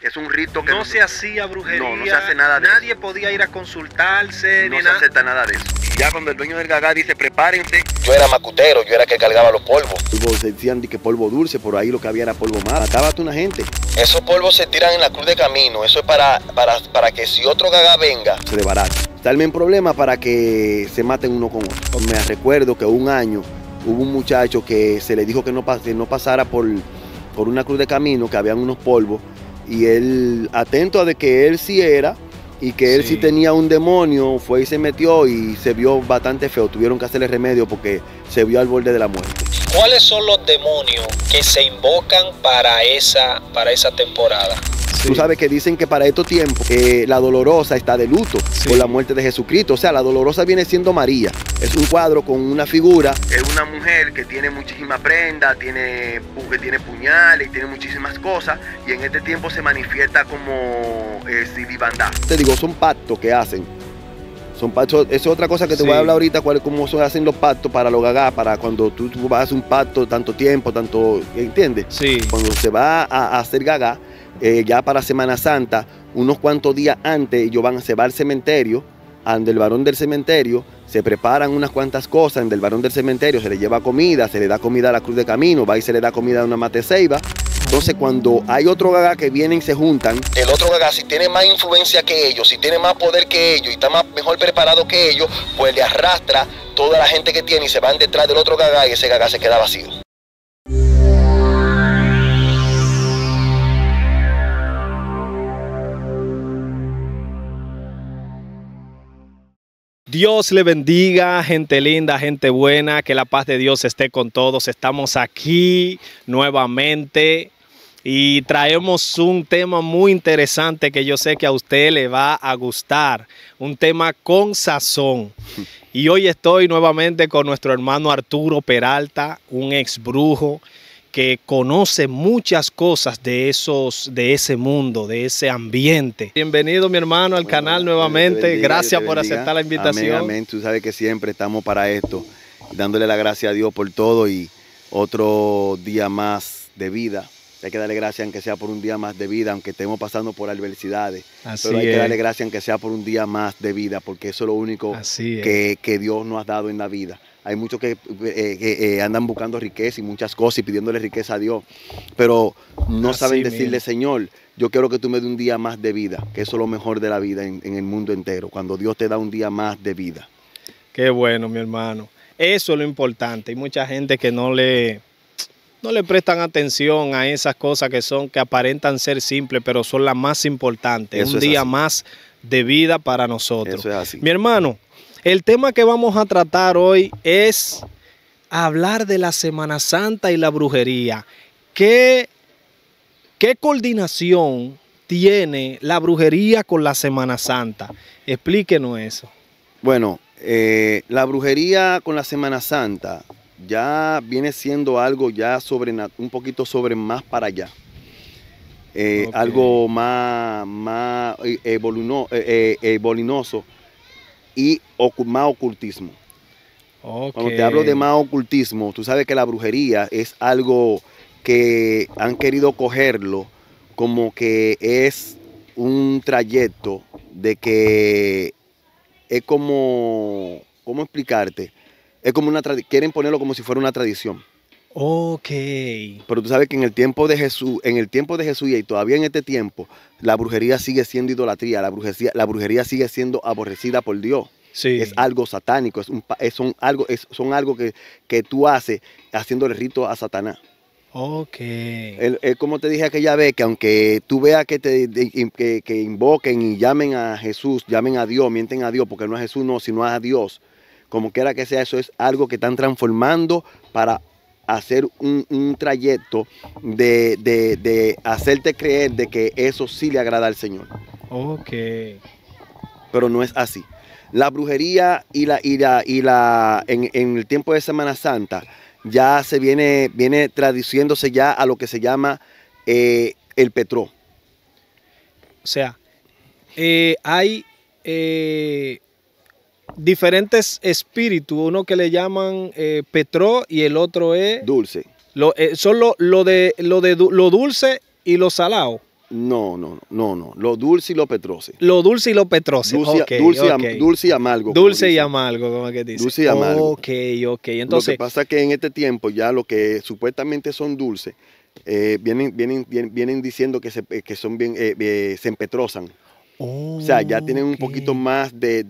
Es un rito que no, se hacía brujería. No, no se hace nada Nadie podía ir a consultarse. No ni se acepta nada de eso. Ya cuando el dueño del gagá dice prepárense. Yo era macutero, yo era que cargaba los polvos. Los decían que polvo dulce, por ahí lo que había era polvo malo. Mataba a una gente. Esos polvos se tiran en la cruz de camino. Eso es para, para, para que si otro gagá venga. Se Tal vez un problema para que se maten uno con otro. Me recuerdo que un año hubo un muchacho que se le dijo que no, no pasara por, por una cruz de camino, que habían unos polvos y él, atento a de que él sí era y que él sí. sí tenía un demonio, fue y se metió y se vio bastante feo. Tuvieron que hacerle remedio porque se vio al borde de la muerte. ¿Cuáles son los demonios que se invocan para esa, para esa temporada? Tú sabes que dicen que para estos tiempos eh, la dolorosa está de luto por la muerte de Jesucristo. O sea, la dolorosa viene siendo María. Es un cuadro con una figura. Es una mujer que tiene muchísima prenda, tiene, que tiene puñales, tiene muchísimas cosas. Y en este tiempo se manifiesta como eh, Te digo, son pactos que hacen son, es otra cosa que te voy a hablar ahorita, cuál, cómo se hacen los pactos para los gagá, para cuando tú, vas a hacer un pacto tanto tiempo, tanto, ¿entiendes? Sí. Cuando se va a, hacer gagá, eh, ya para Semana Santa, unos cuantos días antes, ellos van, a va al cementerio, ante el varón del cementerio, se preparan unas cuantas cosas, en el varón del cementerio se le lleva comida, se le da comida a la cruz de camino, va y se le da comida a una mateceiba, entonces, cuando hay otro gaga que vienen, se juntan. El otro gaga, si tiene más influencia que ellos, si tiene más poder que ellos y está mejor preparado que ellos, pues le arrastra toda la gente que tiene y se van detrás del otro gaga y ese gaga se queda vacío. Dios le bendiga, gente linda, gente buena, que la paz de Dios esté con todos. Estamos aquí nuevamente y traemos un tema muy interesante que yo sé que a usted le va a gustar, un tema con sazón. Y hoy estoy nuevamente con nuestro hermano Arturo Peralta, un ex brujo que conoce muchas cosas de esos de ese mundo, de ese ambiente. Bienvenido mi hermano al canal nuevamente. gracias por aceptar la invitación. Amén, amén, tú sabes que siempre estamos para esto, dándole la gracia a Dios por todo y otro día más de vida hay que darle gracias aunque sea por un día más de vida, aunque estemos pasando por adversidades. pero hay que darle gracias aunque sea por un día más de vida, porque eso es lo único que, Dios nos ha dado en la vida. Hay muchos que, eh, eh, eh, andan buscando riqueza y muchas cosas y pidiéndole riqueza a Dios, pero no saben decirle, Señor, yo quiero que tú me dé un día más de vida, que eso es lo mejor de la vida en el mundo entero, cuando Dios te da un día más de vida. Qué bueno, mi hermano. Eso es lo importante. Hay mucha gente que no le no le prestan atención a esas cosas que son, que aparentan ser simples, pero son las más importantes. un día más de vida para nosotros. Mi hermano, el tema que vamos a tratar hoy es hablar de la Semana Santa y la brujería. ¿Qué, qué coordinación tiene la brujería con la Semana Santa? Explíquenos eso. Bueno, eh, la brujería con la Semana Santa ya viene siendo algo ya sobre un poquito sobre más para allá. Eh, algo más, más eh, eh, volinoso y más ocultismo. Cuando te hablo de más ocultismo, tú sabes que la brujería es algo que han querido cogerlo como que es un trayecto de que es como, ¿cómo explicarte? Es como una quieren ponerlo como si fuera una tradición. Ok. Pero tú sabes que en el tiempo de Jesús, en el tiempo de Jesús y todavía en este tiempo, la brujería sigue siendo idolatría, la brujería, la brujería sigue siendo aborrecida por Dios. Sí. Es algo satánico, es, son algo, son algo que, tú haces haciéndole rito a Satanás. Ok. como te dije aquella vez, que aunque tú veas que te invoquen y llamen a Jesús, llamen a Dios, mienten a Dios, porque no es Jesús, no, sino a Dios, como quiera que sea, eso es algo que están transformando para hacer un, trayecto de, hacerte creer de que eso sí le agrada al Señor. Ok. Pero no es así. La brujería y la, y en, el tiempo de Semana Santa ya se viene, viene traduciéndose ya a lo que se llama eh, el petró. O sea, eh, hay eh, diferentes espíritus, uno que le llaman eh, Petró y el otro es... Dulce. Eh, son lo, de, lo, de, lo dulce y lo salado. No, no, no, no. Lo dulce y lo petroce Lo dulce y lo petroce Dulce, dulce, y amargo. Dulce y amargo, como que dice. Dulce y amargo. Ok, ok. Entonces, lo que pasa es que en este tiempo ya lo que supuestamente son dulces, eh, vienen, vienen, vienen, diciendo que, que son bien, se empetrozan. Oh, o sea, ya tienen un poquito más de,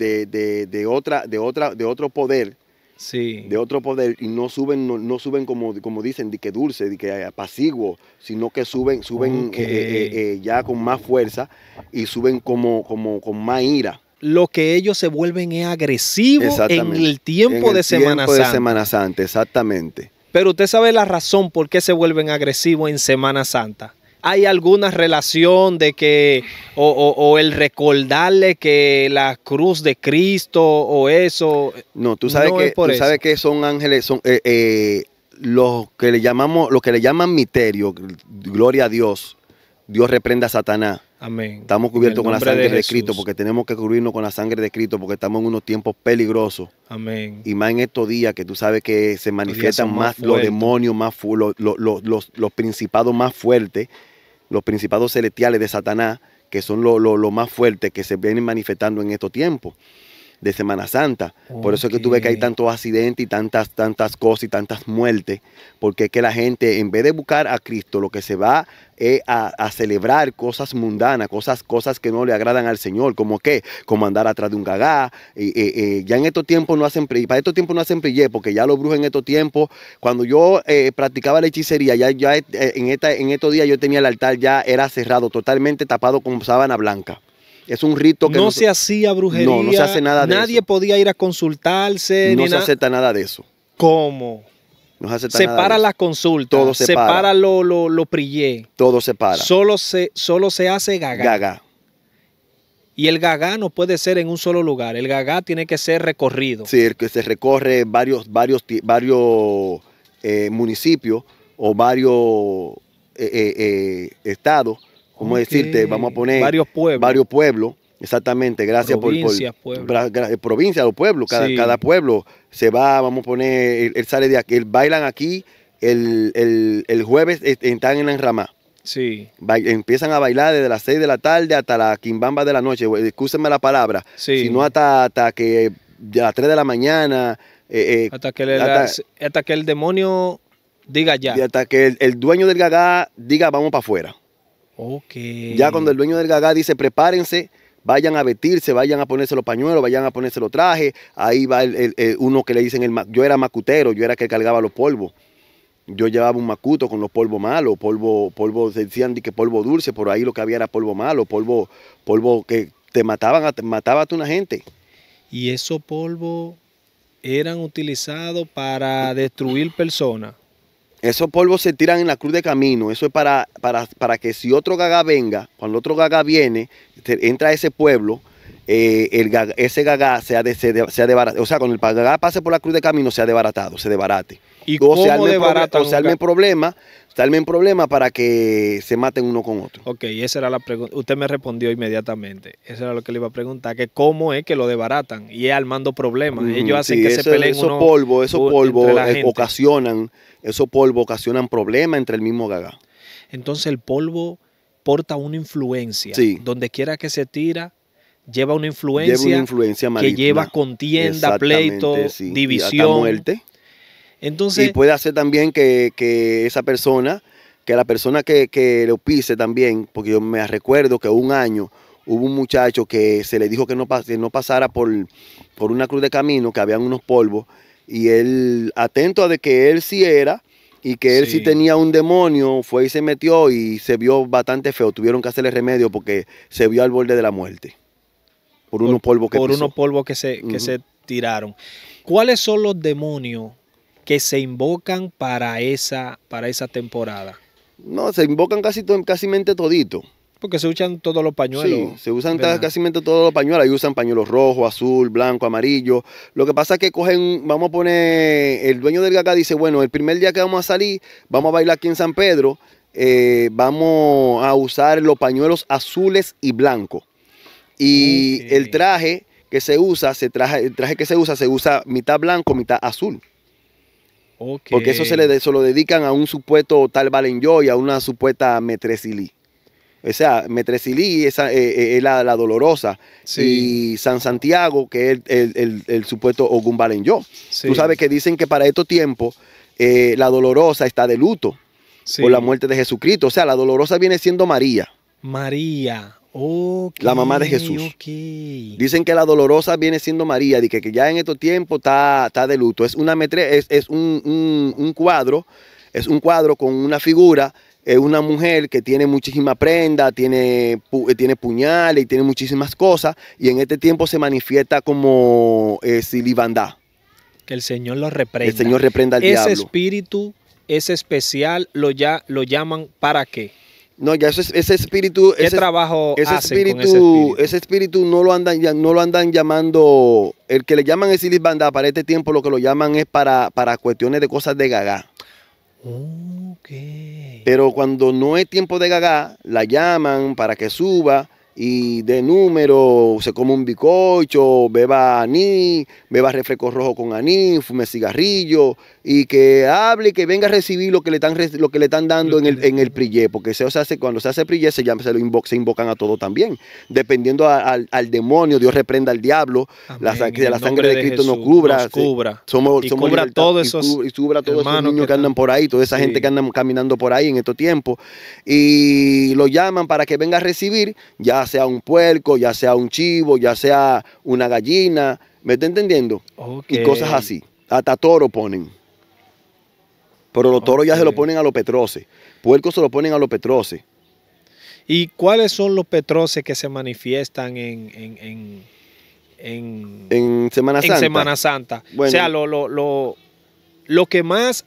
otra, de, otra, de otro poder. Sí. De otro poder y no suben, no, suben como, como dicen, de que dulce, de que apaciguo, sino que suben, suben eh, eh, eh, ya con más fuerza y suben como, como con más ira lo que ellos se vuelven es agresivos en el tiempo, de, Semana tiempo de Semana Santa. Exactamente. Pero usted sabe la razón por qué se vuelven agresivos en Semana Santa hay alguna relación de que, o, el recordarle que la cruz de Cristo o eso. No, tú sabes, que, tú sabes que son ángeles, son eh, eh, los que le llamamos, los que le llaman misterio, gloria a Dios, Dios reprenda a Satanás. Amén. Estamos cubiertos con la sangre de, Cristo porque tenemos que cubrirnos con la sangre de Cristo porque estamos en unos tiempos peligrosos. Amén. Y más en estos días que tú sabes que se manifiestan más, los demonios, más los, los, los principados más fuertes los principados celestiales de Satanás, que son lo, más fuertes que se vienen manifestando en estos tiempos de Semana Santa. Por eso es que tuve que hay tantos accidentes y tantas, tantas cosas y tantas muertes, porque es que la gente, en vez de buscar a Cristo, lo que se va es a, celebrar cosas mundanas, cosas, cosas que no le agradan al Señor, como que, como andar atrás de un gagá. y ya en estos tiempos no hacen, y para estos tiempos no hacen prillé, porque ya los brujos en estos tiempos, cuando yo eh, practicaba la hechicería, ya, ya eh, en, esta, en estos días yo tenía el altar ya era cerrado, totalmente tapado con sábana blanca. Es un rito que... No, se hacía brujería. No, no se hace nada de nadie eso. Nadie podía ir a consultarse. No se acepta nada de eso. ¿Cómo? No se acepta separa nada de las consultas. Todo se separa. Separa lo, lo, lo Todo se para. Solo se, solo se hace gagá. Gaga. Y el gagá no puede ser en un solo lugar. El gagá tiene que ser recorrido. Sí, que se recorre varios, varios, varios eh, municipios o varios eh, eh, estados ¿cómo decirte? Vamos a poner varios pueblos. Exactamente, gracias por, por provincia o pueblo, cada, cada pueblo se va, vamos a poner, él, sale de aquí, él bailan aquí, el, jueves están en Enramá. Sí. empiezan a bailar desde las 6 de la tarde hasta la quimbamba de la noche, escúsenme la palabra, sí. si no hasta, hasta que de las 3 de la mañana. Eh, eh, hasta, que hasta, que el demonio diga ya. Hasta que el, el dueño del gagá diga vamos para afuera. Ya cuando el dueño del gagá dice prepárense, vayan a vestirse, vayan a ponerse los pañuelos, vayan a ponerse los trajes, ahí va uno que le dicen, el, yo era macutero, yo era el que cargaba los polvos. Yo llevaba un macuto con los polvos malos, polvo, polvo, decían que polvo dulce, por ahí lo que había era polvo malo, polvo, polvo que te mataban, te mataba a una gente. Y esos polvos eran utilizados para destruir personas. Esos polvos se tiran en la cruz de camino. Eso es para, para, para que si otro gaga venga, cuando otro gaga viene, entra a ese pueblo, eh, el gaga, ese gaga sea, de, sea, de O sea, cuando el gaga pase por la cruz de camino, sea debaratado, se debarate. ¿Y o cómo se armen problemas problema para que se maten uno con otro. Ok, esa era la pregunta. Usted me respondió inmediatamente. Eso era lo que le iba a preguntar, que cómo es que lo desbaratan y es armando problemas. Ellos hacen que se peleen. Esos polvo, esos polvo eh, ocasionan, esos polvos ocasionan problemas entre el mismo gaga. Entonces el polvo porta una influencia. Sí. Donde quiera que se tira, lleva una influencia, que lleva contienda, pleito, división y puede hacer también que, esa persona, que la persona que, lo pise también, porque yo me recuerdo que un año hubo un muchacho que se le dijo que no, no pasara por, por una cruz de camino, que habían unos polvos, y él, atento a de que él sí era, y que él sí. tenía un demonio, fue y se metió y se vio bastante feo. Tuvieron que hacerle remedio porque se vio al borde de la muerte. Por, unos polvos que Por unos polvos que se, que se tiraron. ¿Cuáles son los demonios que se invocan para esa, para esa temporada? No, se invocan casi, casi mente todito. Porque se usan todos los pañuelos. se usan casi todos los pañuelos. Ahí usan pañuelos rojo, azul, blanco, amarillo. Lo que pasa es que cogen, vamos a poner, el dueño del gaga dice, bueno, el primer día que vamos a salir, vamos a bailar aquí en San Pedro, eh, vamos a usar los pañuelos azules y blancos. Y el traje que se usa, se traje, el traje que se usa, se usa mitad blanco, mitad azul. Porque eso se, le, lo dedican a un supuesto tal y a una supuesta Metresilí. O sea, Metresilí eh, eh, es, la, dolorosa. Y San Santiago, que es el, supuesto Ogun Valenjo. Tú sabes que dicen que para estos tiempos eh, la dolorosa está de luto por la muerte de Jesucristo. O sea, la dolorosa viene siendo María. María la mamá de Jesús. Dicen que la dolorosa viene siendo María, Y que, ya en estos tiempos está, de luto. Es, una es, un, cuadro, es un cuadro con una figura, es una mujer que tiene muchísima prenda, tiene, eh, tiene puñales y tiene muchísimas cosas, y en este tiempo se manifiesta como eh, Que el Señor lo reprenda. El Señor reprenda al Ese diablo. Ese espíritu es especial, lo, ya, lo llaman para qué? No, ya ese espíritu. ese, trabajo ese espíritu, ese espíritu, no lo andan no lo andan llamando. El que le llaman es Silis Banda para este tiempo, lo que lo llaman es para, para cuestiones de cosas de gaga. Okay. Pero cuando no es tiempo de gaga, la llaman para que suba y de número se come un bicocho, beba aní, beba refresco rojo con anís, fume cigarrillo y que hable que venga a recibir lo que le están, lo que le están dando en el, en el prillé, porque cuando se hace prillé se, llama, se, lo invocan a todo también, dependiendo al, demonio, Dios reprenda al diablo, la, la sangre de Cristo nos cubra, cubra. somos, y cubra todos esos y niños que, andan por ahí, toda esa gente que andan caminando por ahí en estos tiempos y lo llaman para que venga a recibir, ya ya sea un puerco, ya sea un chivo, ya sea una gallina, ¿me está entendiendo? Y cosas así. Hasta toro ponen. Pero los toros ya se lo ponen a los petroces. Puercos se lo ponen a los petroces. ¿Y cuáles son los petroces que se manifiestan en, en, en, en Semana Santa? En Semana Santa. o sea, lo, lo que más,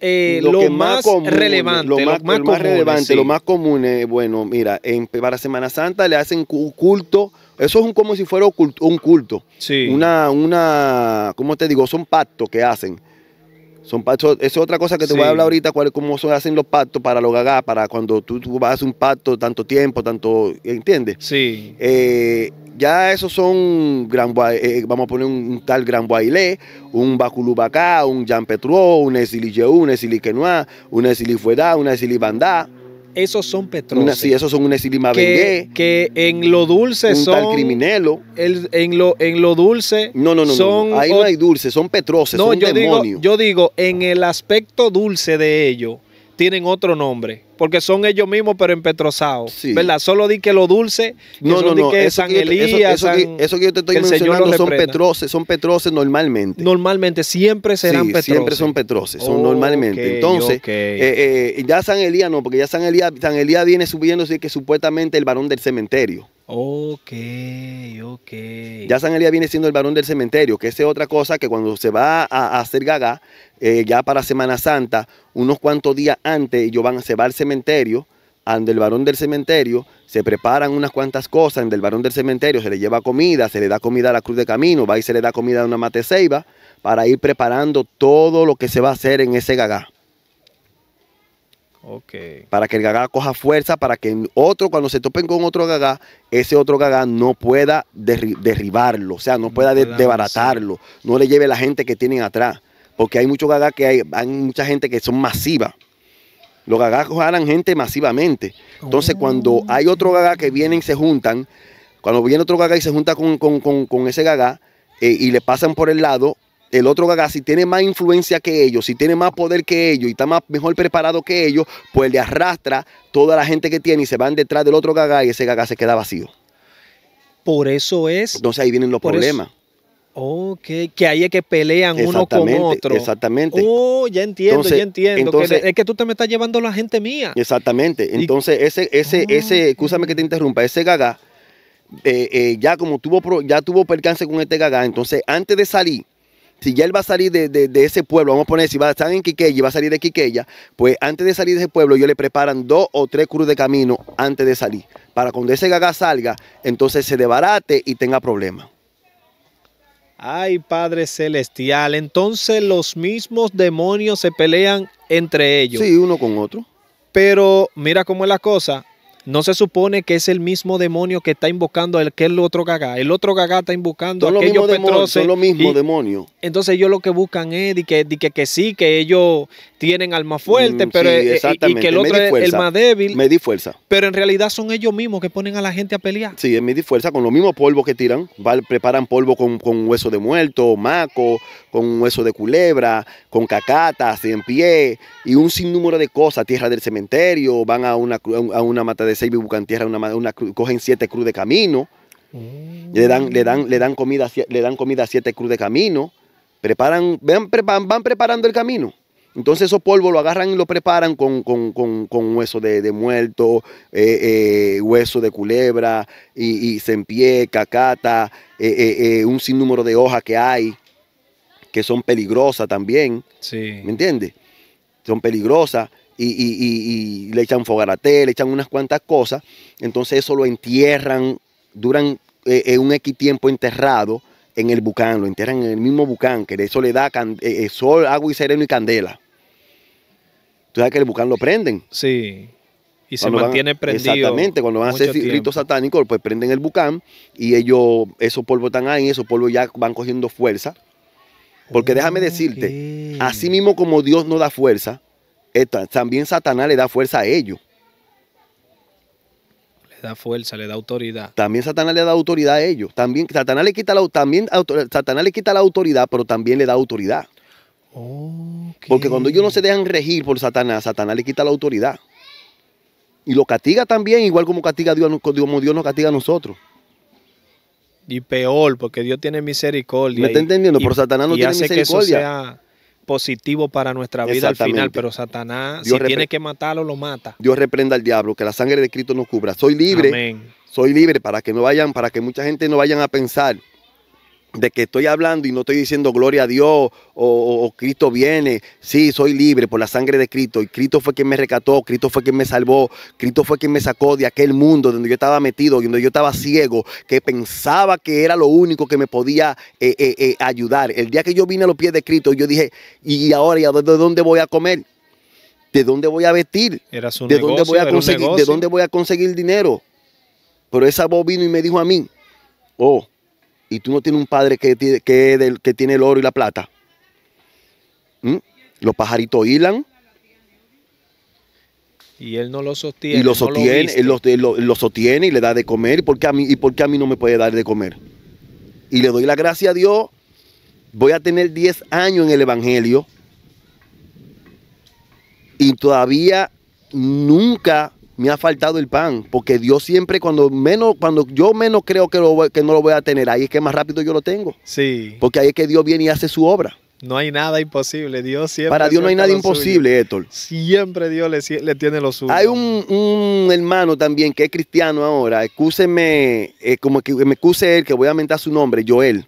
eh, lo, más, relevante, lo más, común, relevante, lo más es, eh, bueno, mira, en, para Semana Santa le hacen culto, eso es un, como si fuera un culto, sí. una, una, ¿cómo te digo? Son pactos que hacen son es otra cosa que te voy a hablar ahorita, cuál, cómo se hacen los pactos para los gagá, para cuando tú, vas a hacer un pacto tanto tiempo, tanto, ¿entiendes? Sí. Eh, ya esos son, gran, eh, eh, vamos a poner un, tal Gran Guailé, un Baculubacá, un Jean Petro, un Esili un Esili un Esili fueda un Esili Bandá. Esos son petroces... sí, esos son un que, que en lo dulce un son. Tal criminelo. en, lo, en lo dulce. No, no, no. no, Ahí no hay dulce, son petroces, no, son yo demonios. Digo, yo digo, en el aspecto dulce de ellos, tienen otro nombre, porque son ellos mismos pero empetrosados, ¿verdad? Solo di que lo dulce, no, no, no, que eso San Elías, eso, que, yo te estoy mencionando son petroces, son petroces normalmente. Normalmente, siempre serán petroces. siempre son petroces, son normalmente. Entonces, eh, eh, ya San Elías no, porque ya San Elías, San Elías viene subiendo, así que supuestamente el varón del cementerio. Ok, ok. Ya San Elías viene siendo el varón del cementerio, que es otra cosa que cuando se va a, hacer gaga, eh, ya para Semana Santa, unos cuantos días antes, ellos van, a va al cementerio, ande el varón del cementerio, se preparan unas cuantas cosas, ande el varón del cementerio se le lleva comida, se le da comida a la cruz de camino, va y se le da comida a una mateceiba, para ir preparando todo lo que se va a hacer en ese gaga. Para que el gagá coja fuerza, para que otro, cuando se topen con otro gagá, ese otro gagá no pueda derribarlo, o sea, no, pueda desbaratarlo, no le lleve la gente que tienen atrás. Porque hay muchos gagá que hay, hay mucha gente que son masivas. Los gagás jalan gente masivamente. Entonces, cuando oh. hay otro gagá que vienen y se juntan, cuando viene otro gagá y se junta con, con, con, con ese gagá eh, y le pasan por el lado, el otro gaga, si tiene más influencia que ellos, si tiene más poder que ellos y está más, mejor preparado que ellos, pues le arrastra toda la gente que tiene y se van detrás del otro gaga y ese gaga se queda vacío. Por eso es. Entonces ahí vienen los problemas. Ok, que ahí es que pelean uno con otro. Exactamente. Oh, ya entiendo, ya entiendo. es que tú te me estás llevando la gente mía. Exactamente. Entonces, ese, ese, ah. ese, escúchame que te interrumpa, ese gaga, eh, eh, ya como tuvo, ya tuvo percance con este gaga, entonces antes de salir, si ya él va a salir de, ese pueblo, vamos a poner, si va, estar en Quiqueya y va a salir de Quiqueya, pues antes de salir de ese pueblo, yo le preparan dos o tres cruz de camino antes de salir, para cuando ese gaga salga, entonces se debarate y tenga problemas. Ay, Padre Celestial, entonces los mismos demonios se pelean entre ellos. Sí, uno con otro. Pero mira cómo es la cosa. No se supone que es el mismo demonio que está invocando el que es el otro gaga. El otro gagá está invocando a aquellos demonio Son los mismos demonios. Entonces ellos lo que buscan es que, que, sí, que ellos tienen alma fuerte, mm, pero eh, y, que el otro es el más débil. Me di fuerza. Pero en realidad son ellos mismos que ponen a la gente a pelear. Sí, es me di fuerza con los mismos polvos que tiran. preparan polvo con, hueso de muerto, maco, con hueso de culebra, con cacatas en pie y un sinnúmero de cosas. Tierra del cementerio, van a una, a una mata de seis una, una, cogen siete cruz de camino, mm. le, dan, le, dan, le, dan comida, a siete cruz de camino, preparan, van, van preparando el camino. Entonces esos polvos lo agarran y lo preparan con, hueso de, muerto, eh, eh, hueso de culebra, y, y sempié, cacata, eh, un sinnúmero de hojas que hay, que son peligrosas también. ¿Me entiendes? Son peligrosas y, le echan fogarate, le echan unas cuantas cosas. Entonces eso lo entierran, duran eh, eh, un X tiempo enterrado en el bucán, lo entierran en el mismo bucán, que eso le da eh, sol, agua y sereno y candela. Tú sabes que el bucán lo prenden. Sí. Y se mantiene prendido. Exactamente, cuando van a hacer satánico ritos satánicos, pues prenden el bucán y ellos, esos polvos están ahí, esos polvos ya van cogiendo fuerza. Porque déjame decirte, así mismo como Dios no da fuerza, eh, también Satanás le da fuerza a ellos. Le da fuerza, le da autoridad. También Satanás le da autoridad a ellos. También Satanás le quita la, también, Satanás le quita la autoridad, pero también le da autoridad. Porque cuando ellos no se dejan regir por Satanás, Satanás le quita la autoridad. Y lo castiga también, igual como castiga Dios, como Dios nos castiga a nosotros. Y peor, porque Dios tiene misericordia. ¿Me está entendiendo? por Pero Satanás no tiene misericordia positivo para nuestra vida al final, pero Satanás, si tiene que matarlo, lo mata. Dios reprenda al diablo, que la sangre de Cristo nos cubra. Soy libre. Soy libre para que no vayan, para que mucha gente no vayan a pensar de que estoy hablando y no estoy diciendo gloria a Dios o, Cristo viene. Sí, soy libre por la sangre de Cristo. Y Cristo fue quien me recató. Cristo fue quien me salvó, Cristo fue quien me sacó de aquel mundo donde yo estaba metido, donde yo estaba ciego, que pensaba que era lo único que me podía eh, eh, eh, ayudar. El día que yo vine a los pies de Cristo, yo dije, ¿y ahora ¿y de dónde voy a comer? ¿De dónde voy a vestir? ¿De, ¿De dónde voy a conseguir dinero? Pero esa voz vino y me dijo a mí, oh, y tú no tienes un padre que, que tiene el oro y la plata, los pajaritos hilan. Y él no lo sostiene. Y lo sostiene, y le da de comer. ¿Y a mí, ¿Y por qué a mí no me puede dar de comer? Y le doy la gracia a Dios. Voy a tener 10 años en el Evangelio. Y todavía nunca me ha faltado el pan, porque Dios siempre cuando menos, cuando yo menos creo que, no lo voy a tener, ahí es que más rápido yo lo tengo. Sí. Porque ahí es que Dios viene y hace su obra. No hay nada imposible, Dios siempre. Para Dios no hay nada imposible, Héctor. Siempre Dios le, tiene lo suyo. Hay un, hermano también que es cristiano ahora, escúsenme, eh, como que me excuse él, que voy a aumentar su nombre, Joel.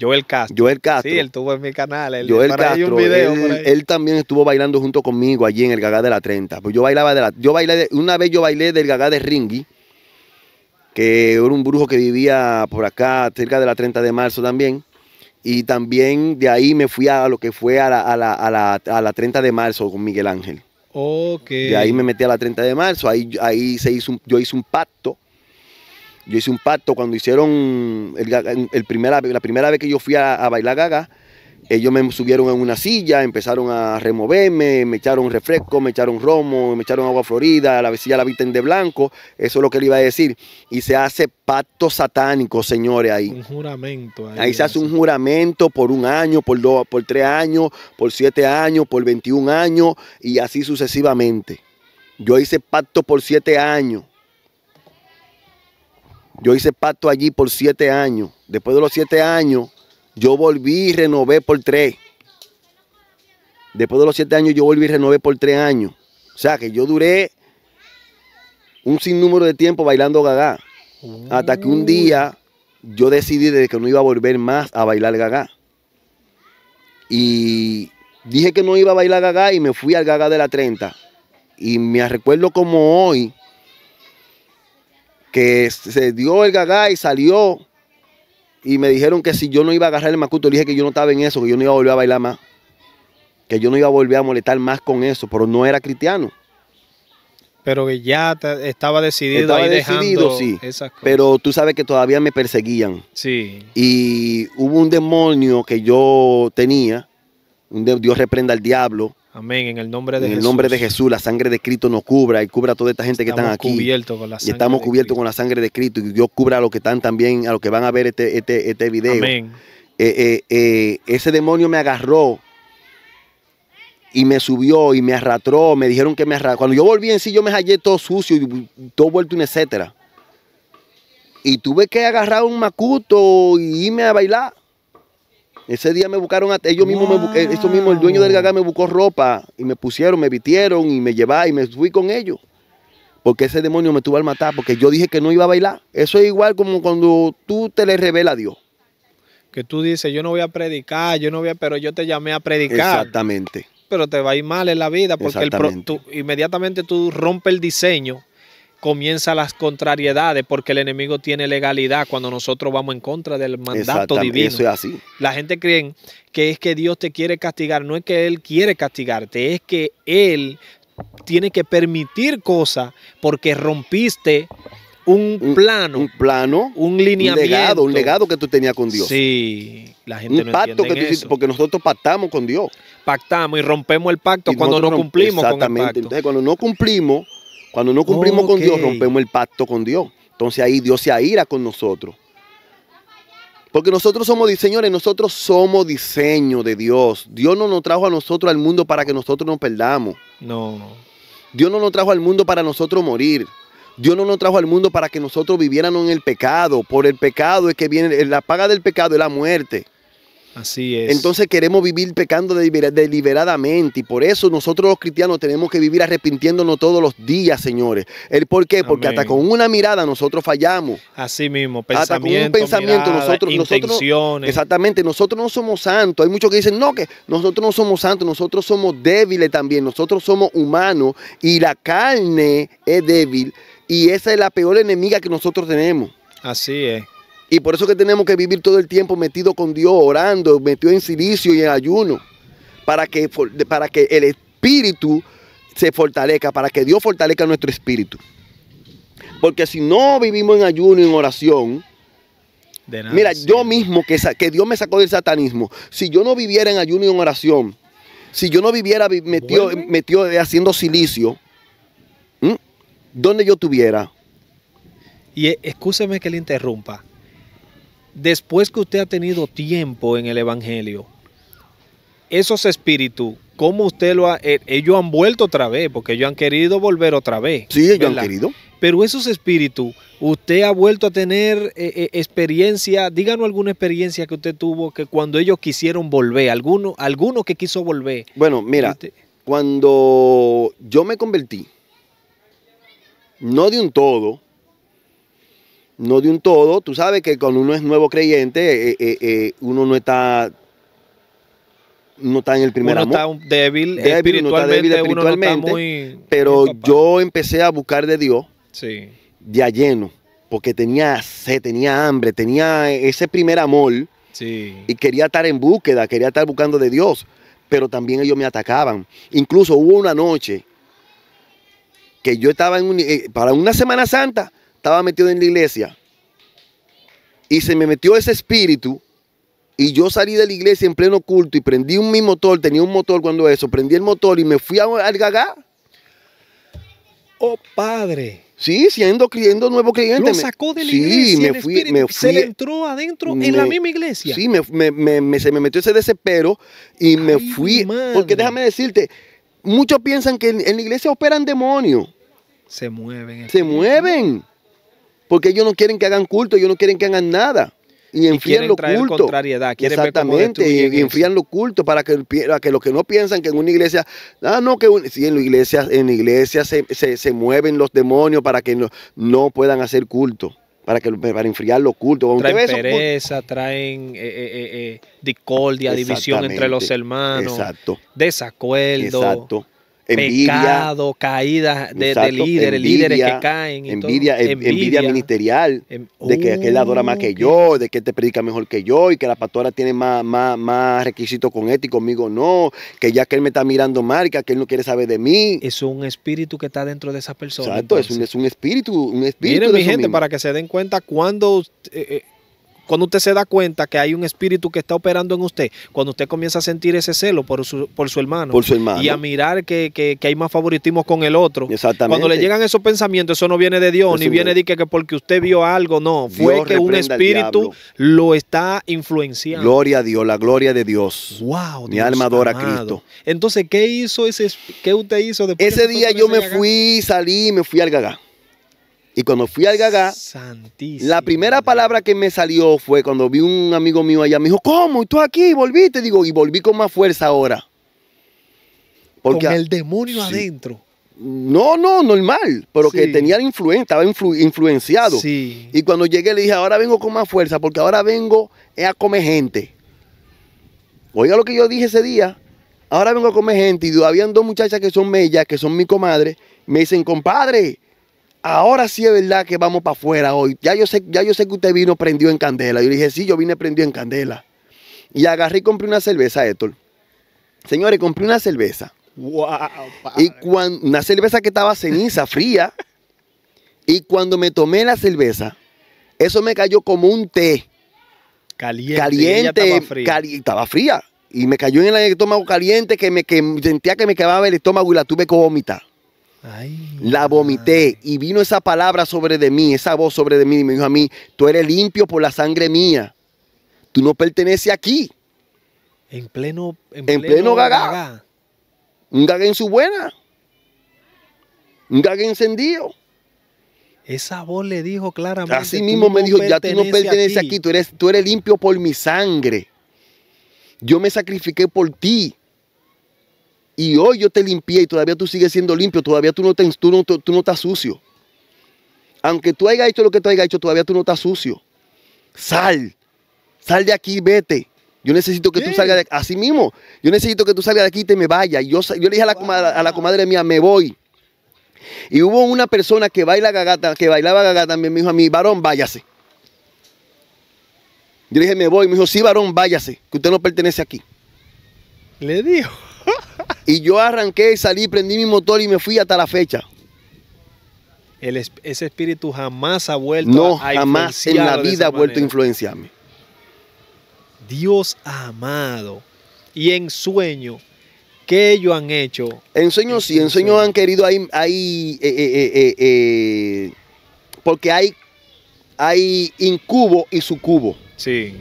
Joel Castro. Joel Castro. Sí, él estuvo en mi canal. Él, Joel Castro. Un video él, también estuvo bailando junto conmigo allí en el Gagá de la 30. Pues yo bailaba de la. Yo bailé una vez yo bailé del Gagá de Ringy, que era un brujo que vivía por acá, cerca de la 30 de marzo también. Y también de ahí me fui a lo que fue a la, a 30 de marzo con Miguel Ángel. Ok. De ahí me metí a la 30 de marzo. Ahí, ahí se hizo yo hice un pacto yo hice un pacto cuando hicieron el, la primera vez que yo fui a, bailar gaga, ellos me subieron en una silla, empezaron a removerme, me echaron refresco, me echaron romo, me echaron agua florida, la vecilla la visten de blanco, eso es lo que le iba a decir. Y se hace pacto satánico, señores, ahí. Un juramento. Ahí, ahí se hace un juramento por un año, por dos, por tres años, por siete años, por 21 años y así sucesivamente. Yo hice pacto por siete años yo hice pacto allí por siete años. Después de los siete años, yo volví y renové por tres. Después de los siete años, yo volví y renové por tres años. O sea que yo duré un sinnúmero de tiempo bailando gagá. Hasta que un día yo decidí de que no iba a volver más a bailar gagá. Y dije que no iba a bailar gagá y me fui al gagá de la 30. Y me recuerdo como hoy que se dio el gaga y salió. Y me dijeron que si yo no iba a agarrar el macuto, dije que yo no estaba en eso, que yo no iba a volver a bailar más. Que yo no iba a volver a molestar más con eso, pero no era cristiano. Pero que ya estaba decidido. Estaba decidido, sí. Pero tú sabes que todavía me perseguían. Sí. Y hubo un demonio que yo tenía. Un Dios reprenda al diablo. Amén, en el nombre de Jesús. En el nombre de Jesús, la sangre de Cristo nos cubra y cubra a toda esta gente que están aquí. Cubiertos con la sangre y estamos cubiertos con la sangre de Cristo y Dios cubra a los que están también, a los que van a ver este, este, este video. Amén. Eh, eh, eh, ese demonio me agarró y me subió y me arrastró, me dijeron que me arrastró. Cuando yo volví en sí, yo me hallé todo sucio y todo vuelto, y etcétera. Y tuve que agarrar un macuto y irme a bailar. Ese día me buscaron, a, ellos mismos, me, eh, eso mismo, el dueño del gagá me buscó ropa y me pusieron, me vistieron y me llevaron y me fui con ellos. Porque ese demonio me tuvo al matar, porque yo dije que no iba a bailar. Eso es igual como cuando tú te le revelas a Dios. Que tú dices, yo no voy a predicar, yo no voy a, pero yo te llamé a predicar. Exactamente. Pero te va a ir mal en la vida porque inmediatamente tú rompes el diseño comienza las contrariedades porque el enemigo tiene legalidad cuando nosotros vamos en contra del mandato divino. Eso es así. La gente cree que es que Dios te quiere castigar, no es que Él quiere castigarte, es que Él tiene que permitir cosas porque rompiste un, plano, un plano, un lineamiento, un legado, que tú tenías con Dios. Sí, la gente un no pacto que tú hiciste porque nosotros pactamos con Dios. Pactamos y rompemos el pacto cuando no cumplimos con el pacto. Entonces, cuando no cumplimos, cuando no cumplimos con Dios, rompemos el pacto con Dios. Entonces ahí Dios se aira con nosotros. Porque nosotros somos diseñadores, nosotros somos diseño de Dios. Dios no nos trajo a nosotros al mundo para que nosotros nos perdamos. No. Dios no nos trajo al mundo para nosotros morir. Dios no nos trajo al mundo para que nosotros viviéramos en el pecado. Por el pecado es que viene, la paga del pecado es la muerte. Así es. Entonces queremos vivir pecando deliberadamente y por eso nosotros los cristianos tenemos que vivir arrepintiéndonos todos los días, señores. ¿El ¿Por qué? Porque hasta con una mirada nosotros fallamos. Así mismo, pensamiento, hasta con un pensamiento nosotros, nosotros, exactamente, nosotros no somos santos. Hay muchos que dicen, no, que nosotros no somos santos, nosotros somos débiles también, nosotros somos humanos y la carne es débil y esa es la peor enemiga que nosotros tenemos. Así es. Y por eso que tenemos que vivir todo el tiempo metido con Dios, orando, metido en silicio y en ayuno, para que, para que el espíritu se fortalezca, para que Dios fortalezca nuestro espíritu. Porque si no vivimos en ayuno y en oración, mira, yo mismo que, que Dios me sacó del satanismo, si yo no viviera en ayuno y en oración, si yo no viviera metido, metido eh, haciendo silicio, ¿dónde yo estuviera? Y eh, escúcheme que le interrumpa después que usted ha tenido tiempo en el Evangelio, esos espíritus, como usted lo ha... Eh, ellos han vuelto otra vez, porque ellos han querido volver otra vez. Sí, ellos han querido. Pero esos espíritus, usted ha vuelto a tener eh, eh, experiencia, díganos alguna experiencia que usted tuvo que cuando ellos quisieron volver, alguno, alguno que quiso volver. Bueno, mira, cuando yo me convertí, no de un todo, no de un todo. Tú sabes que cuando uno es nuevo creyente, eh, eh, eh, uno no está no está en el primer uno amor. Está débil, uno está débil espiritualmente, pero yo empecé a buscar de Dios sí. a lleno, porque tenía sed, tenía hambre, tenía ese primer amor sí. y quería estar en búsqueda, quería estar buscando de Dios, pero también ellos me atacaban. Incluso hubo una noche que yo estaba en para una Semana Santa, estaba metido en la iglesia y se me metió ese espíritu y yo salí de la iglesia en pleno culto y prendí un, mi motor, tenía un motor cuando eso, prendí el motor y me fui al gagá. Oh, padre. Sí, siendo, creyendo nuevo cliente. me sacó de la iglesia. Me fui, se le entró adentro en la misma iglesia. Sí, me, se me metió ese desespero y me fui. Porque déjame decirte, muchos piensan que en la iglesia operan demonios. Se mueven. Se mueven. Porque ellos no quieren que hagan culto, ellos no quieren que hagan nada. Y enfrían los cultos. Exactamente, y, y, enfrían los cultos para que, que los que no piensan que en una iglesia, ah, no, que sí, en la iglesia, en la iglesia se, mueven los demonios para que no, puedan hacer culto para que para enfriar los cultos. Traen pues, pereza, traen eh, eh, eh, discordia, división entre los hermanos, exacto, desacuerdo. Exacto envidia, pecado, caídas de, líderes, líderes que caen. envidia, envidia, ministerial, em, de que aquel adora más que uh, yo, de que te predica mejor que yo y que la pastora tiene más, más, requisitos con él y conmigo no, que ya que él me está mirando mal, que él no quiere saber de mí. Es un espíritu que está dentro de esa persona. Exacto, es un, es un, espíritu, un espíritu. Miren, mi gente, para que se den cuenta cuando... Eh, eh, cuando usted se da cuenta que hay un espíritu que está operando en usted, cuando usted comienza a sentir ese celo por su, por su hermano. Por su Y a mirar que, hay más favoritismo con el otro. Exactamente. Cuando le llegan esos pensamientos, eso no viene de Dios, ni viene de que, porque usted vio algo, no. fue que un espíritu lo está influenciando. Gloria a Dios, la gloria de Dios. Wow. Mi alma adora a Cristo. Entonces, ¿qué hizo ese, qué usted hizo después? Ese día yo me fui, salí, me fui al Gagá. Y cuando fui al Gagá, la primera palabra que me salió fue cuando vi un amigo mío allá, me dijo, ¿cómo? ¿Y tú aquí? ¿Volviste? Digo, y volví con más fuerza ahora. Porque, con el demonio adentro. No, no, normal, pero que tenía influencia, estaba influenciado. Y cuando llegué le dije, ahora vengo con más fuerza, porque ahora vengo a comer gente. Oiga lo que yo dije ese día, ahora vengo a comer gente y habían dos muchachas que son mellas, que son mi comadre, me dicen, compadre, ahora sí es verdad que vamos para afuera hoy. Ya yo, sé, ya yo sé que usted vino prendió en candela. Yo le dije, sí, yo vine prendido en candela. Y agarré y compré una cerveza, Héctor. Señores, compré una cerveza. Wow, Y cuando, una cerveza que estaba ceniza, fría. Y cuando me tomé la cerveza, eso me cayó como un té. Caliente. Caliente. Estaba fría. Y me cayó en el estómago caliente que, me, que sentía que me quemaba el estómago y la tuve que vomitar la vomité y vino esa palabra sobre de mí, esa voz sobre de mí y me dijo a mí, tú eres limpio por la sangre mía, tú no perteneces aquí. En pleno, en, pleno, gaga. Un gaga en su buena. Un gaga encendido. Esa voz le dijo claramente. Así mismo me dijo, ya tú no perteneces aquí, Tú, eres, tú eres limpio por mi sangre. Yo me sacrifiqué por ti. Y hoy yo te limpié y todavía tú sigues siendo limpio, todavía tú no, te, tú no, estás sucio. Aunque tú hayas hecho lo que tú hayas hecho, todavía tú no estás sucio. Sal, sal de aquí, vete. Yo necesito que tú salgas de aquí. Así mismo, yo necesito que tú salgas de aquí y te me vayas. yo, le dije a la, comadre, mía, me voy. Y hubo una persona que baila gagata, que bailaba gagata, también me dijo a mí, varón, váyase. Yo le dije, me voy. Me dijo, sí, varón, váyase, que usted no pertenece aquí. Le dijo y yo arranqué, salí, prendí mi motor y me fui hasta la fecha. ese espíritu jamás ha vuelto no, a jamás en la vida ha vuelto a influenciarme. Dios amado. Y en sueño, ¿qué ellos han hecho? En sueño sí, en sueño han querido ahí, eh, eh, eh, porque hay, hay incubo y sucubo. Sí.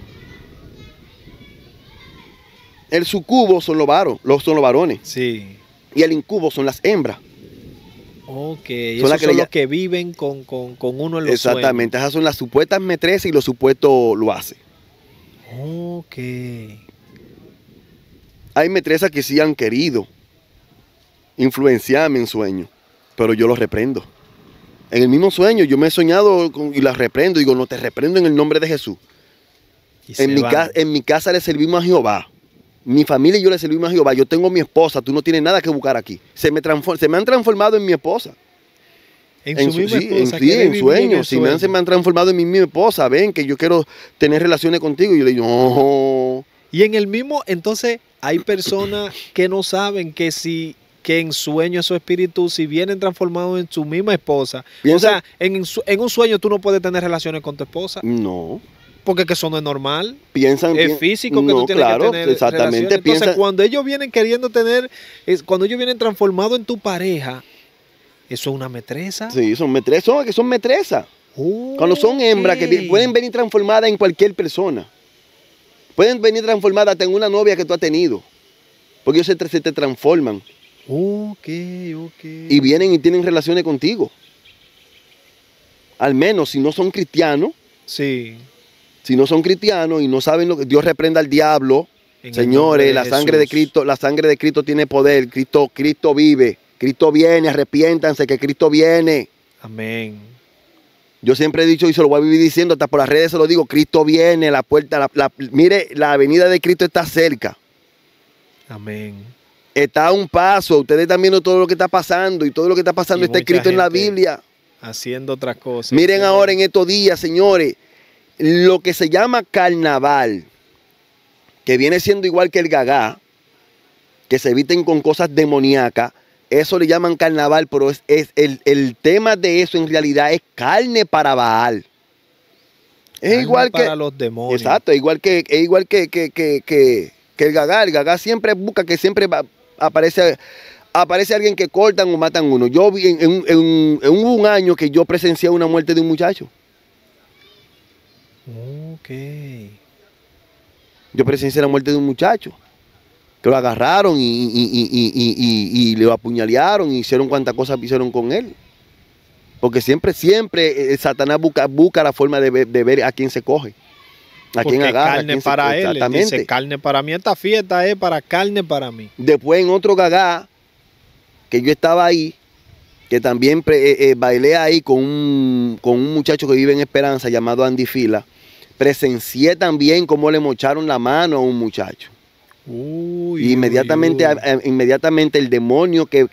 El sucubo son los varos, los, son los varones. Sí. Y el incubo son las hembras. Ok, son, esos que que viven con, uno en los Exactamente, esas son las supuestas metresas y lo supuesto lo hace. Ok. Hay metresas que sí han querido influenciarme en sueño. pero yo los reprendo. En el mismo sueño, yo me he soñado y las reprendo, digo, no te reprendo en el nombre de Jesús. en mi, casa le servimos a Jehová mi familia y yo le servimos a Jehová, yo tengo mi esposa, tú no tienes nada que buscar aquí. Se me, se me han transformado en mi esposa. En, su, misma esposa, en Si me han, se me han transformado en mi esposa, ven que yo quiero tener relaciones contigo. Y yo le digo, no. Y en el mismo, entonces, hay personas que no saben que si que en sueño es su espíritu, si vienen transformados en su misma esposa. o sea, en, en un sueño tú no puedes tener relaciones con tu esposa. No porque que eso no es normal. Piensan es físico que no, tú tienes claro, que tener exactamente. Entonces, cuando ellos vienen queriendo tener, es, cuando ellos vienen transformados en tu pareja, eso es una metresa. Sí, son metresas, son, que son metresas. Oh, cuando son hembras que pueden venir transformadas en cualquier persona. Pueden venir transformadas en una novia que tú has tenido. Porque ellos se, se te transforman. Ok, ok. Y vienen y tienen relaciones contigo. Al menos si no son cristianos. Sí si no son cristianos y no saben lo que Dios reprenda al diablo, señores, la sangre de Cristo, la sangre de Cristo tiene poder. Cristo, Cristo vive. Cristo viene, arrepiéntanse que Cristo viene. Amén. Yo siempre he dicho y se lo voy a vivir diciendo, hasta por las redes se lo digo, Cristo viene, la puerta, la, mire, la avenida de Cristo está cerca. Amén. Está a un paso, ustedes están viendo todo lo que está pasando y todo lo que está pasando está escrito en la Biblia. Haciendo otras cosas. Miren ahora en estos días, señores, lo que se llama carnaval, que viene siendo igual que el gagá, que se eviten con cosas demoníacas, eso le llaman carnaval, pero es, el, tema de eso en realidad es carne para Baal. Es igual para que. los demonios. Exacto, es igual que, igual que, el gagá. El gagá siempre busca que siempre aparece, aparece alguien que cortan o matan uno. Yo vi en, en un año que yo presencié una muerte de un muchacho. Ok. Yo presencié la muerte de un muchacho que lo agarraron y, y, lo apuñalearon y hicieron cuantas cosas hicieron con él. Porque siempre, siempre eh, Satanás busca, busca la forma de ver, a quién se coge. A quién agarra. Carne para él. también. carne para mí. Esta fiesta es para carne para mí. Después en otro gagá, que yo estaba ahí, que también eh, eh, bailé ahí con con un muchacho que vive en Esperanza llamado Andy Fila presencié también cómo le mocharon la mano a un muchacho. Uy, inmediatamente, inmediatamente el demonio que,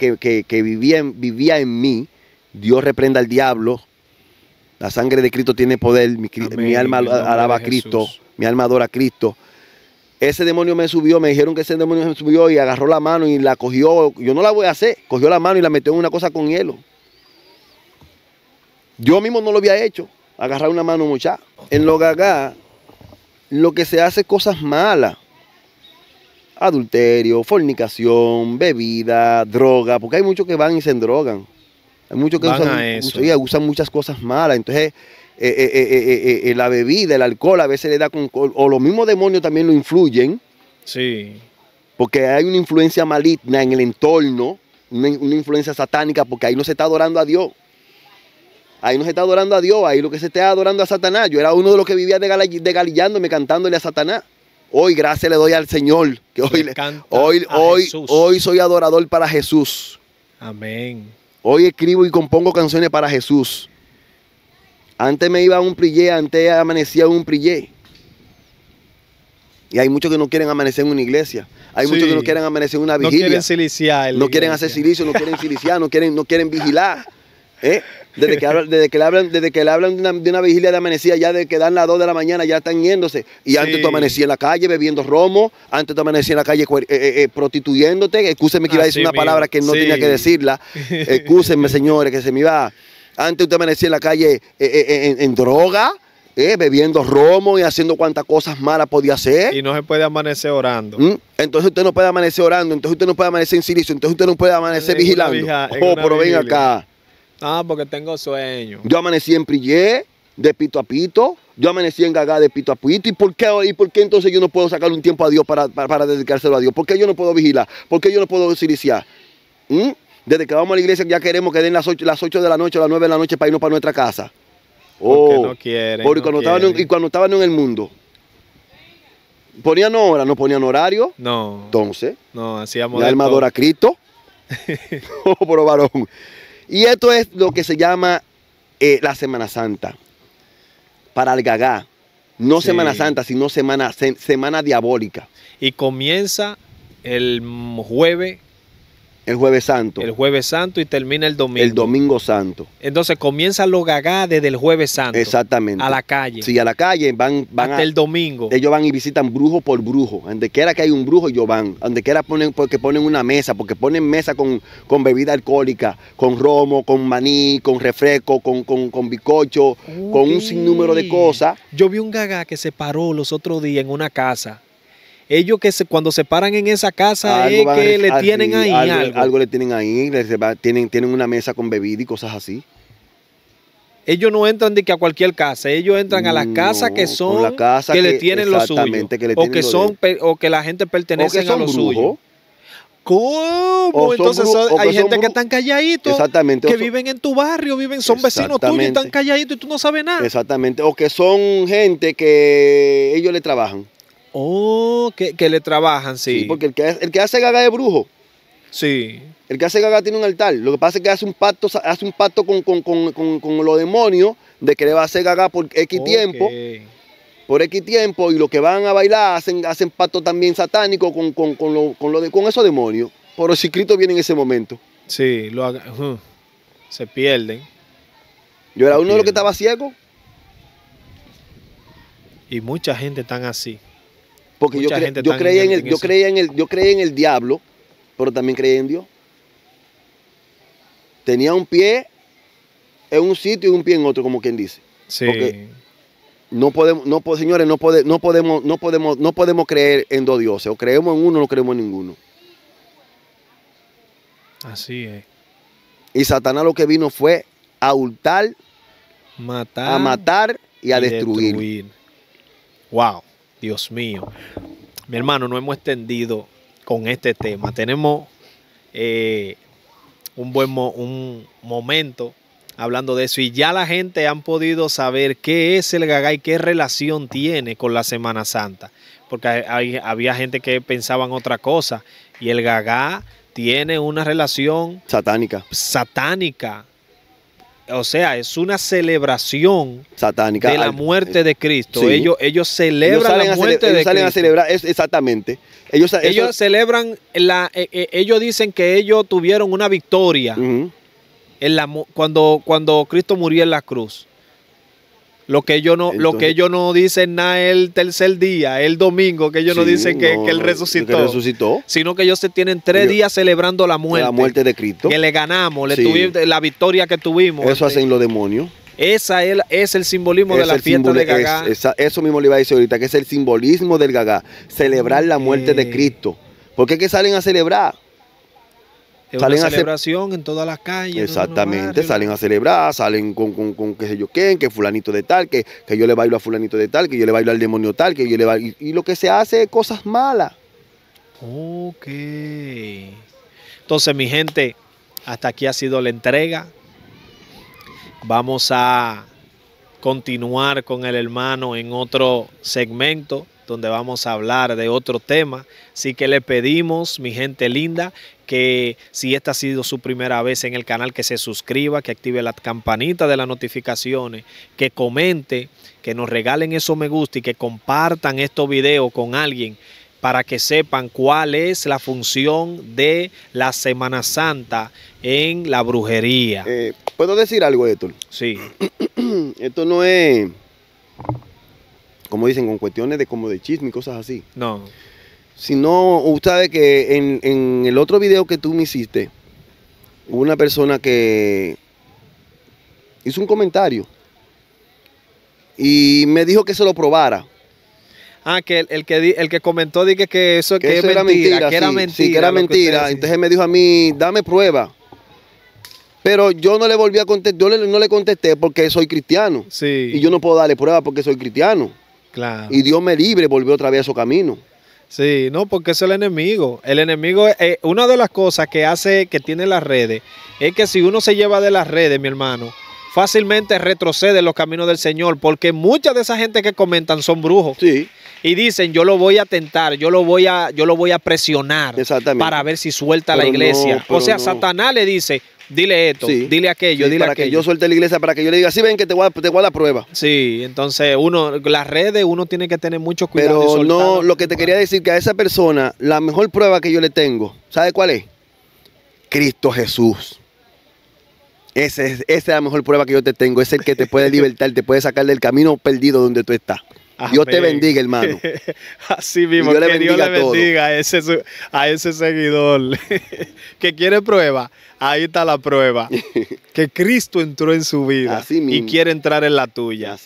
vivía, vivía, en mí, Dios reprenda al diablo. La sangre de Cristo tiene poder. Mi, alma alaba a Cristo. Mi alma adora a Cristo. Ese demonio me subió, me dijeron que ese demonio me subió y agarró la mano y la cogió. Yo no la voy a hacer. Cogió la mano y la metió en una cosa con hielo. Yo mismo no lo había hecho agarrar una mano mucha. En lo acá lo que se hace cosas malas. Adulterio, fornicación, bebida, droga, porque hay muchos que van y se drogan. Hay muchos que usan, muchas cosas malas. Entonces, eh, eh, eh, la bebida, el alcohol a veces le da con... O los mismos demonios también lo influyen. Sí. Porque hay una influencia maligna en el entorno, una influencia satánica, porque ahí no se está adorando a Dios. Ahí no se está adorando a Dios, ahí lo que se está adorando a Satanás. Yo era uno de los que vivía me cantándole a Satanás. Hoy gracias le doy al Señor, que hoy, hoy, hoy, soy adorador para Jesús. Amén. Hoy escribo y compongo canciones para Jesús. Antes me iba a un prillé, antes amanecía un prillé. Y hay muchos que no quieren amanecer en una iglesia. Hay muchos que no quieren amanecer en una vigilia. No quieren hacer silicio, no quieren siliciar, quieren, no quieren vigilar. ¿Eh? Desde que, desde que le hablan, desde que le hablan de, una, vigilia de amanecía ya de que dan las 2 de la mañana, ya están yéndose. Y antes tú amanecías en la calle bebiendo romo, antes tú amanecías en la calle eh, eh, prostituyéndote. Excúsenme que iba a decir una palabra que no tenía que decirla. Excúsenme, señores, que se me iba. Antes usted amanecía en la calle en, droga. bebiendo romo y haciendo cuantas cosas malas podía hacer. Y no se puede amanecer orando. ¿Mm? Entonces usted no puede amanecer orando, entonces usted no puede amanecer en silicio, entonces usted no puede amanecer vigilando. oh, pero ven acá. Ah, porque tengo sueño. Yo amanecí en Prillé, de pito a pito. Yo amanecí en Gagá de pito a pito. ¿Y por qué, entonces yo no puedo sacar un tiempo a Dios para, dedicárselo a Dios? ¿Por qué yo no puedo vigilar? ¿Por qué yo no puedo siliciar? ¿Mm? Desde que vamos a la iglesia ya queremos que den las 8, las 8 de la noche o las 9 de la noche para irnos para nuestra casa. Porque oh, no quieren. cuando, Estaban, y cuando estaban en el mundo. ¿Ponían hora? ¿No ponían horario? No. Entonces. No, hacíamos. La alma a Cristo. oh, pero varón. Y esto es lo que se llama eh, la Semana Santa. Para el gagá. No Semana Santa, sino semana, semana diabólica. Y comienza el jueves el jueves santo. El jueves santo y termina el domingo. El domingo santo. Entonces comienzan los gagá desde el jueves santo. Exactamente. A la calle. Sí, a la calle van, van hasta el domingo. Ellos van y visitan brujo por brujo. Donde quiera que hay un brujo, ellos van. Donde quiera ponen, porque ponen una mesa, porque ponen mesa con, con bebida alcohólica, con romo, con maní, con refresco, con, con, con con un sinnúmero de cosas. Yo vi un gagá que se paró los otros días en una casa ellos que cuando se paran en esa casa es que le ah, tienen ahí algo, algo. le tienen ahí, tienen, tienen una mesa con bebida y cosas así. Ellos no entran de que a cualquier casa, ellos entran a las mm, casas que son que, le tienen lo suyo. Que o que son o que la gente pertenece a lo suyo. ¿Cómo? Entonces hay gente que están calladitos. Exactamente. Que viven en tu barrio, viven, son vecinos tuyos y están calladitos y tú no sabes nada. Exactamente. O que son gente que ellos le trabajan. Oh, que, le trabajan, sí. porque el que, hace gaga es brujo. Sí. El que hace gaga tiene un altar. Lo que pasa es que hace un pacto, hace un pacto con, con, con, los demonios de que le va a hacer gaga por X tiempo. Por X tiempo. Y los que van a bailar hacen, hacen pacto también satánico con, con, lo, con esos demonios. Pero si Cristo viene en ese momento. Sí, lo se pierden. Yo era uno de los que estaba ciego. Y mucha gente están así. Porque yo, creía en, el, yo en el, en el diablo, pero también creía en Dios. Tenía un pie en un sitio y un pie en otro, como quien dice. no podemos, señores, no, podemos, no podemos, no podemos creer en dos dioses. O creemos en uno o no creemos en ninguno. Así es. Y Satanás lo que vino fue a hurtar, matar, a matar y a destruir. Wow. Dios mío. Mi hermano, no hemos extendido con este tema. Tenemos eh, un buen un momento hablando de eso y ya la gente han podido saber qué es el gagá y qué relación tiene con la Semana Santa. Porque había gente que pensaba en otra cosa y el gagá tiene una relación satánica. Satánica o sea, es una celebración satánica de la muerte eh, de Cristo. Ellos, ellos celebran la muerte de salen a celebrar, exactamente. Ellos, ellos celebran, la, eh, eh, ellos dicen que ellos tuvieron una victoria en la, cuando, cuando Cristo murió en la cruz. Lo que ellos no, lo que no dicen nada el tercer día, el domingo, que ellos no dicen que, él resucitó, Sino que ellos se tienen tres días celebrando la muerte. La muerte de Cristo. Que le ganamos, la victoria que tuvimos. Eso hacen los demonios. Esa es, es, el simbolismo de la fiesta de Gagá. eso mismo le iba a decir ahorita, que es el simbolismo del Gagá. Celebrar la muerte de Cristo. ¿Por qué que salen a celebrar? salen una celebración en todas las calles. Exactamente, salen a celebrar, salen con, con, con qué sé yo quién, que fulanito de tal, que, que, yo le bailo a fulanito de tal, que yo le bailo al demonio tal, que yo le bailo. Y, y lo que se hace es cosas malas. Ok. Entonces, mi gente, hasta aquí ha sido la entrega. Vamos a continuar con el hermano en otro segmento donde vamos a hablar de otro tema. Así que le pedimos, mi gente linda, que si esta ha sido su primera vez en el canal, que se suscriba, que active la campanita de las notificaciones, que comente, que nos regalen eso me gusta y que compartan estos videos con alguien para que sepan cuál es la función de la Semana Santa en la brujería. Eh, ¿Puedo decir algo, de esto Sí. Esto no es, como dicen, con cuestiones de como de chisme y cosas así. No. Si no, usted sabe que en, el otro video que tú me hiciste, hubo una persona que hizo un comentario y me dijo que se lo probara. Ah, que el, que, el que comentó dije que eso, que, era mentira. Sí, que era mentira. Entonces me dijo a mí, dame prueba. Pero yo no le volví a contestar, yo no le contesté porque soy cristiano. Y yo no puedo darle prueba porque soy cristiano. Claro. Y Dios me libre volvió otra vez a su camino. Sí, no, porque es el enemigo. El enemigo, eh, una de las cosas que hace que tiene las redes, es que si uno se lleva de las redes, mi hermano, fácilmente retrocede en los caminos del Señor, porque mucha de esa gente que comentan son brujos. Sí. Y dicen, yo lo voy a tentar, yo lo voy a, yo lo voy a presionar para ver si suelta la iglesia. o sea, Satanás le dice, dile esto, dile aquello, dile dile para que yo suelte la iglesia, para que yo le diga, sí, ven que te voy a, te la prueba. Sí, entonces uno, las redes, uno tiene que tener mucho cuidado. Pero no, lo que te quería decir, que a esa persona, la mejor prueba que yo le tengo, ¿sabe cuál es? Cristo Jesús. Ese es, esa es la mejor prueba que yo te tengo. Es el que te puede libertar, te puede sacar del camino perdido donde tú estás. Yo Dios te bendiga, hermano. Así mismo, Dios que Dios le bendiga a, ese, seguidor que quiere prueba. Ahí está la prueba. que Cristo entró en su vida y quiere entrar en la tuya.